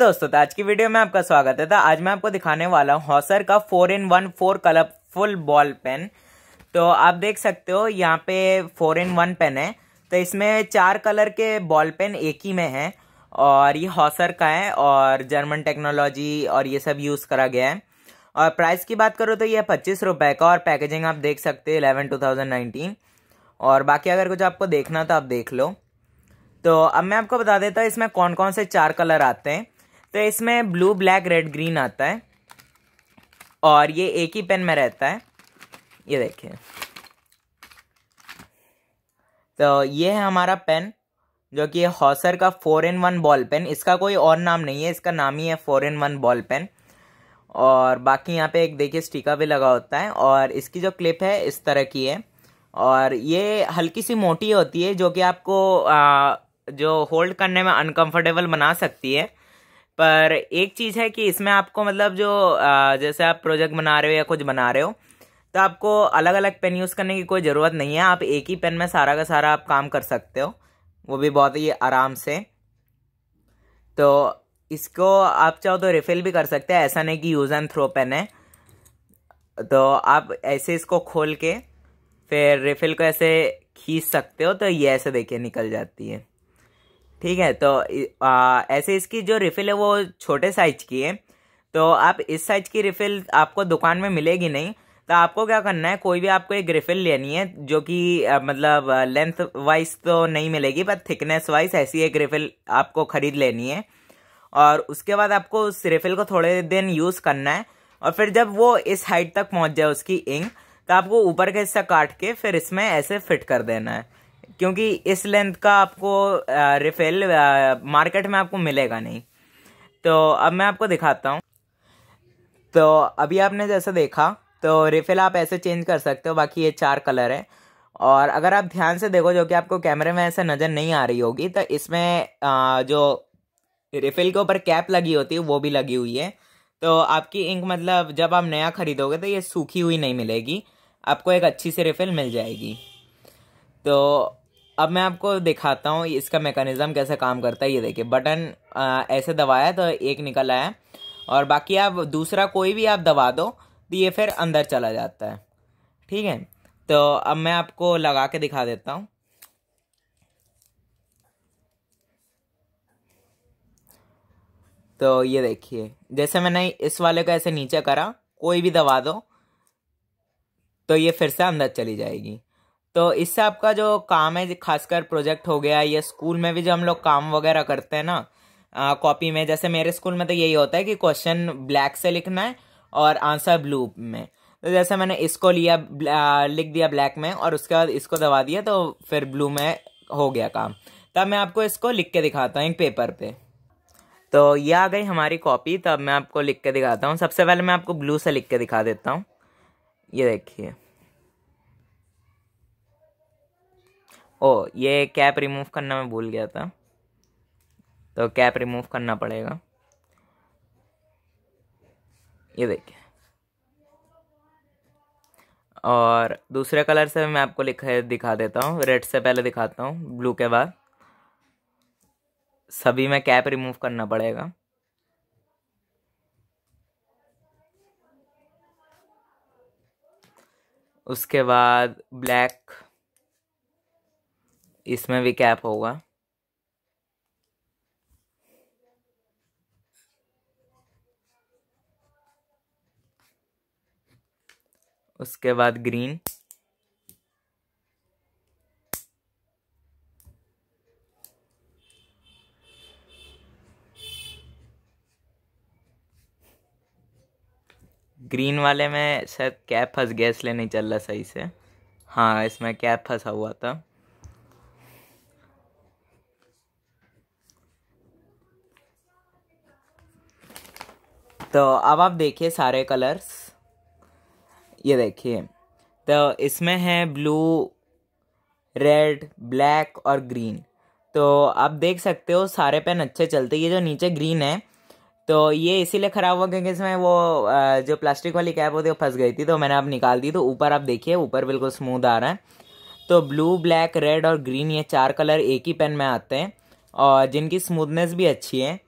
दोस्तों तो आज की वीडियो में आपका स्वागत है तो आज मैं आपको दिखाने वाला हूँ हॉसर का four in one four colourful ball pen तो आप देख सकते हो यहाँ पे फोर इन वन पेन है तो इसमें चार कलर के बॉल पेन एक ही में है और ये हॉसर का है और जर्मन टेक्नोलॉजी और ये सब यूज़ करा गया है और प्राइस की बात करो तो ये पच्चीस रुपए का और पैकेजिंग आप देख सकते हो इलेवन टू थाउजेंड नाइनटीन और बाकी अगर कुछ आपको देखना तो आप देख लो तो अब मैं आपको बता देता हूँ इसमें कौन कौन से चार कलर आते हैं तो इसमें ब्लू ब्लैक रेड ग्रीन आता है और ये एक ही पेन में रहता है ये देखिए तो ये है हमारा पेन जो कि हॉसर का four in one ball pen इसका कोई और नाम नहीं है इसका नाम ही है four in one ball pen और बाकी यहाँ पे एक देखिए स्टिका भी लगा होता है और इसकी जो क्लिप है इस तरह की है और ये हल्की सी मोटी होती है जो कि आपको आ, जो होल्ड करने में अनकंफर्टेबल बना सकती है पर एक चीज़ है कि इसमें आपको मतलब जो जैसे आप प्रोजेक्ट बना रहे हो या कुछ बना रहे हो तो आपको अलग अलग पेन यूज़ करने की कोई ज़रूरत नहीं है आप एक ही पेन में सारा का सारा आप काम कर सकते हो वो भी बहुत ही आराम से तो इसको आप चाहो तो रिफ़िल भी कर सकते हैं ऐसा नहीं कि यूज़ एंड थ्रो पेन है तो आप ऐसे इसको खोल के फिर रिफ़िल को ऐसे खींच सकते हो तो ये ऐसे देखिए निकल जाती है ठीक है तो आ, ऐसे इसकी जो रिफ़िल है वो छोटे साइज की है तो आप इस साइज की रिफ़िल आपको दुकान में मिलेगी नहीं तो आपको क्या करना है कोई भी आपको एक रिफ़िल लेनी है जो कि मतलब लेंथ वाइज तो नहीं मिलेगी पर थिकनेस वाइज ऐसी एक रिफ़िल आपको ख़रीद लेनी है और उसके बाद आपको उस रिफ़िल को थोड़े दिन यूज़ करना है और फिर जब वो इस हाइट तक पहुँच जाए उसकी इंक तो आपको ऊपर का हिस्सा काट के फिर इसमें ऐसे फिट कर देना है क्योंकि इस लेंथ का आपको रिफिल मार्केट में आपको मिलेगा नहीं तो अब मैं आपको दिखाता हूँ तो अभी आपने जैसे देखा तो रिफिल आप ऐसे चेंज कर सकते हो बाकी ये चार कलर है और अगर आप ध्यान से देखो जो कि आपको कैमरे में ऐसे नज़र नहीं आ रही होगी तो इसमें जो रिफिल के ऊपर कैप लगी होती है वो भी लगी हुई है तो आपकी इंक मतलब जब आप नया खरीदोगे तो ये सूखी हुई नहीं मिलेगी आपको एक अच्छी सी रिफिल मिल जाएगी तो अब मैं आपको दिखाता हूँ इसका मेकानिज़म कैसे काम करता है ये देखिए बटन आ, ऐसे दबाया तो एक निकल आया और बाकी आप दूसरा कोई भी आप दबा दो तो ये फिर अंदर चला जाता है ठीक है तो अब मैं आपको लगा के दिखा देता हूँ तो ये देखिए जैसे मैंने इस वाले को ऐसे नीचे करा कोई भी दबा दो तो ये फिर से अंदर चली जाएगी तो इससे आपका जो काम है खासकर प्रोजेक्ट हो गया या स्कूल में भी जो हम लोग काम वगैरह करते हैं ना कॉपी में जैसे मेरे स्कूल में तो यही होता है कि क्वेश्चन ब्लैक से लिखना है और आंसर ब्लू में तो जैसे मैंने इसको लिया लिख दिया ब्लैक में और उसके बाद इसको दबा दिया तो फिर ब्लू में हो गया काम तब मैं आपको इसको लिख के दिखाता हूँ एक पेपर पे तो ये आ गई हमारी कॉपी तब मैं आपको लिख के दिखाता हूँ सबसे पहले मैं आपको ब्लू से लिख के दिखा देता हूँ ये देखिए ओ ये कैप रिमूव करना मैं भूल गया था तो कैप रिमूव करना पड़ेगा ये देखिए और दूसरे कलर से मैं आपको लिख दिखा देता हूँ रेड से पहले दिखाता हूँ ब्लू के बाद सभी में कैप रिमूव करना पड़ेगा उसके बाद ब्लैक इसमें भी कैप होगा उसके बाद ग्रीन ग्रीन वाले में शायद कैप फंस गया इसलिए नहीं चल रहा सही से हाँ इसमें कैप फंसा हुआ था तो अब आप देखिए सारे कलर्स ये देखिए तो इसमें है ब्लू रेड ब्लैक और ग्रीन तो आप देख सकते हो सारे पेन अच्छे चलते ये जो नीचे ग्रीन है तो ये इसीलिए ख़राब हुआ क्योंकि इसमें वो जो प्लास्टिक वाली कैप होती है वो फंस गई थी तो मैंने अब निकाल दी तो ऊपर आप देखिए ऊपर बिल्कुल स्मूथ आ रहा है तो ब्लू ब्लैक रेड और ग्रीन ये चार कलर एक ही पेन में आते हैं और जिनकी स्मूथनेस भी अच्छी है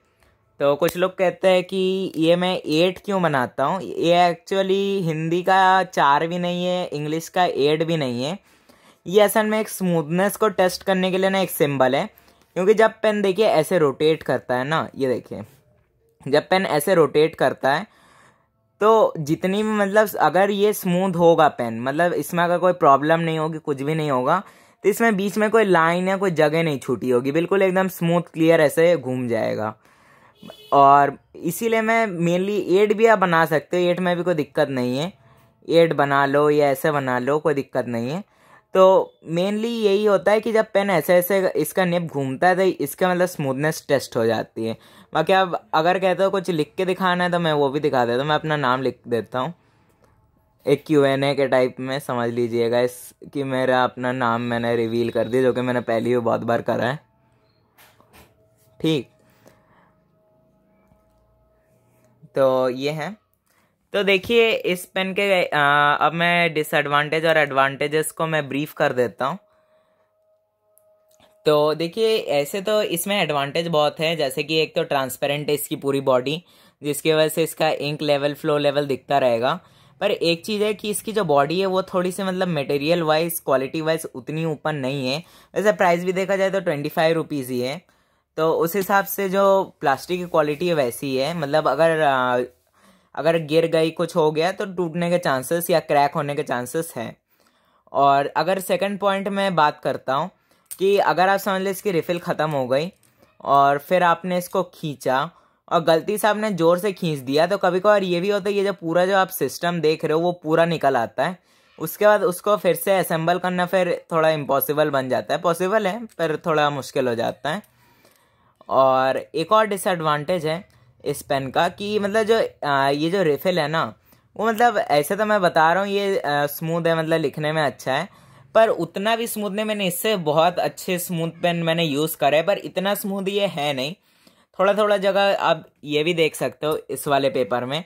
तो कुछ लोग कहते हैं कि ये मैं एट क्यों बनाता हूँ ये एक्चुअली हिंदी का चार भी नहीं है इंग्लिश का एट भी नहीं है ये असल में एक स्मूथनेस को टेस्ट करने के लिए ना एक सिंबल है क्योंकि जब पेन देखिए ऐसे रोटेट करता है ना ये देखिए जब पेन ऐसे रोटेट करता है तो जितनी भी मतलब अगर ये स्मूथ होगा पेन मतलब इसमें अगर कोई प्रॉब्लम नहीं होगी कुछ भी नहीं होगा तो इसमें बीच में कोई लाइन या कोई जगह नहीं छूटी होगी बिल्कुल एकदम स्मूथ क्लियर ऐसे घूम जाएगा और इसीलिए मैं मेनली एट भी आप बना सकते हो एट में भी कोई दिक्कत नहीं है एट बना लो या ऐसे बना लो कोई दिक्कत नहीं है तो मेनली यही होता है कि जब पेन ऐसे ऐसे इसका निप घूमता है तो इसका मतलब स्मूथनेस टेस्ट हो जाती है बाकी अब अगर कहते हो कुछ लिख के दिखाना है तो मैं वो भी दिखा देता हूँ मैं अपना नाम लिख देता हूँ एक क्यू एन ए के टाइप में समझ लीजिएगा इस कि मेरा अपना नाम मैंने रिवील कर दिया जो कि मैंने पहली भी बहुत बार करा है ठीक तो ये हैं तो देखिए इस पेन के आ, अब मैं डिसएडवांटेज और एडवांटेजेस को मैं ब्रीफ कर देता हूँ तो देखिए ऐसे तो इसमें एडवांटेज बहुत है जैसे कि एक तो ट्रांसपेरेंट है इसकी पूरी बॉडी जिसकी वजह से इसका इंक लेवल फ्लो लेवल दिखता रहेगा पर एक चीज़ है कि इसकी जो बॉडी है वो थोड़ी सी मतलब मटेरियल वाइज क्वालिटी वाइज उतनी ऊपर नहीं है वैसे प्राइस भी देखा जाए तो ट्वेंटी फाइव रुपीज़ ही है तो उस हिसाब से जो प्लास्टिक की क्वालिटी है वैसी है मतलब अगर अगर गिर गई कुछ हो गया तो टूटने के चांसेस या क्रैक होने के चांसेस हैं और अगर सेकंड पॉइंट में बात करता हूँ कि अगर आप समझ लें इसकी रिफ़िल ख़त्म हो गई और फिर आपने इसको खींचा और गलती से आपने ज़ोर से खींच दिया तो कभी कभार ये भी होता है ये जो पूरा जो आप सिस्टम देख रहे हो वो पूरा निकल आता है उसके बाद उसको फिर से असेंबल करना फिर थोड़ा इम्पॉसिबल बन जाता है पॉसिबल है पर थोड़ा मुश्किल हो जाता है और एक और डिसएडवांटेज है इस पेन का कि मतलब जो आ, ये जो रिफिल है ना वो मतलब ऐसे तो मैं बता रहा हूँ ये स्मूथ है मतलब लिखने में अच्छा है पर उतना भी स्मूथ नहीं मैंने इससे बहुत अच्छे स्मूथ पेन मैंने यूज़ करे पर इतना स्मूथ ये है नहीं थोड़ा थोड़ा जगह आप ये भी देख सकते हो इस वाले पेपर में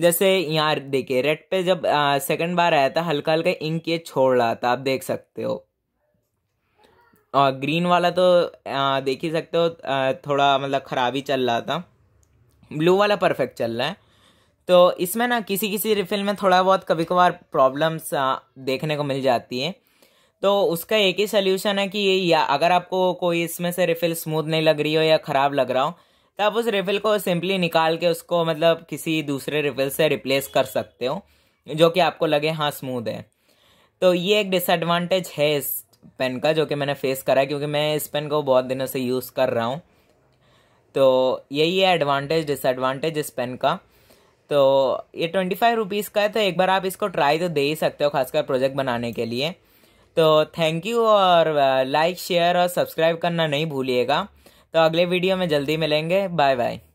जैसे यहाँ देखिए रेड पे जब सेकंड बार आया था हल्का हल्का इंक ये छोड़ रहा था आप देख सकते हो और ग्रीन वाला तो देख ही सकते हो थोड़ा मतलब ख़राब ही चल रहा था ब्लू वाला परफेक्ट चल रहा है तो इसमें ना किसी किसी रिफिल में थोड़ा बहुत कभी कभार प्रॉब्लम्स देखने को मिल जाती है तो उसका एक ही सलूशन है कि या अगर आपको कोई इसमें से रिफिल स्मूथ नहीं लग रही हो या ख़राब लग रहा हो तो आप उस रिफिल को सिंपली निकाल के उसको मतलब किसी दूसरे रिफिल से रिप्लेस कर सकते हो जो कि आपको लगे हाँ स्मूथ है तो ये एक डिसएडवांटेज है इस पेन का जो कि मैंने फेस करा है क्योंकि मैं इस पेन को बहुत दिनों से यूज़ कर रहा हूँ तो यही है एडवांटेज डिसएडवांटेज इस पेन का तो ये ट्वेंटी फाइव रुपीज़ का है तो एक बार आप इसको ट्राई तो दे ही सकते हो खासकर प्रोजेक्ट बनाने के लिए तो थैंक यू और लाइक uh, शेयर और सब्सक्राइब करना नहीं भूलिएगा तो अगले वीडियो में जल्दी मिलेंगे बाय बाय